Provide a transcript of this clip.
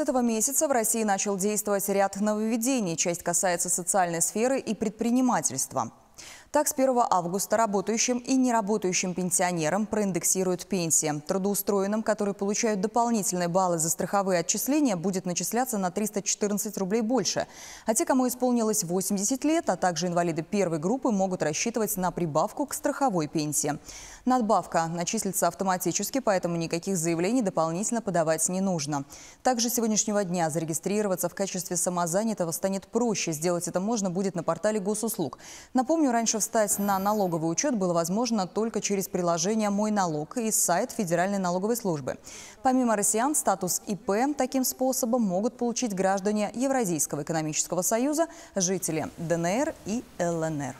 С этого месяца в России начал действовать ряд нововведений. Часть касается социальной сферы и предпринимательства. Так, с 1 августа работающим и неработающим пенсионерам проиндексируют пенсии. Трудоустроенным, которые получают дополнительные баллы за страховые отчисления, будет начисляться на 314 рублей больше. А те, кому исполнилось 80 лет, а также инвалиды первой группы, могут рассчитывать на прибавку к страховой пенсии. Надбавка начислится автоматически, поэтому никаких заявлений дополнительно подавать не нужно. Также с сегодняшнего дня зарегистрироваться в качестве самозанятого станет проще. Сделать это можно будет на портале госуслуг. Напомню, раньше встать на налоговый учет было возможно только через приложение «Мой налог» и сайт Федеральной налоговой службы. Помимо россиян, статус ИП таким способом могут получить граждане Евразийского экономического союза, жители ДНР и ЛНР.